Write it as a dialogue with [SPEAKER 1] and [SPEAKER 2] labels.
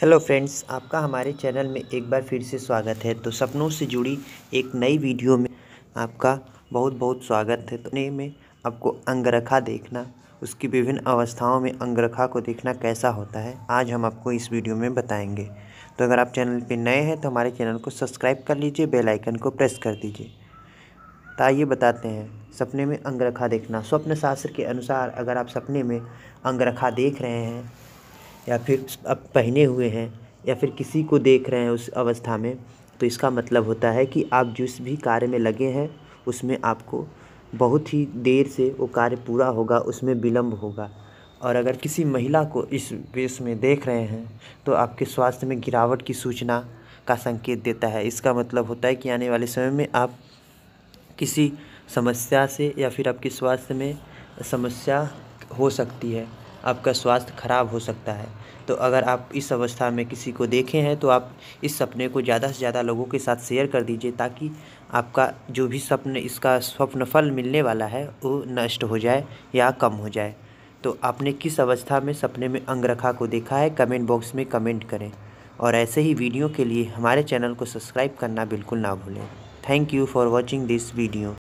[SPEAKER 1] hello friends आपका हमारे channel में एक बार फिर से स्वागत है तो सपनों से जुड़ी एक नई वीडियो में आपका बहुत बहुत स्वागत है तो में आपको अंगरखा देखना उसकी विभिन्न अवस्थाओं में अंगरखा को देखना कैसा होता है आज हम आपको इस वीडियो में बताएंगे तो अगर आप चैनल पर नए हैं तो हमारे चैनल को सब्सक्राइब कर लीजिए बेलाइकन को प्रेस कर दीजिए तो आइए बताते हैं सपने में अंगरखा देखना स्वप्न शास्त्र के अनुसार अगर आप सपने में अंगरखा देख रहे हैं या फिर अब पहने हुए हैं या फिर किसी को देख रहे हैं उस अवस्था में तो इसका मतलब होता है कि आप जिस भी कार्य में लगे हैं उसमें आपको बहुत ही देर से वो कार्य पूरा होगा उसमें विलम्ब होगा और अगर किसी महिला को इस वेश में देख रहे हैं तो आपके स्वास्थ्य में गिरावट की सूचना का संकेत देता है इसका मतलब होता है कि आने वाले समय में आप किसी समस्या से या फिर आपके स्वास्थ्य में समस्या हो सकती है आपका स्वास्थ्य खराब हो सकता है तो अगर आप इस अवस्था में किसी को देखे हैं तो आप इस सपने को ज़्यादा से ज़्यादा लोगों के साथ शेयर कर दीजिए ताकि आपका जो भी सपने इसका स्वप्न फल मिलने वाला है वो नष्ट हो जाए या कम हो जाए तो आपने किस अवस्था में सपने में अंगरखा को देखा है कमेंट बॉक्स में कमेंट करें और ऐसे ही वीडियो के लिए हमारे चैनल को सब्सक्राइब करना बिल्कुल ना भूलें thank you for watching this video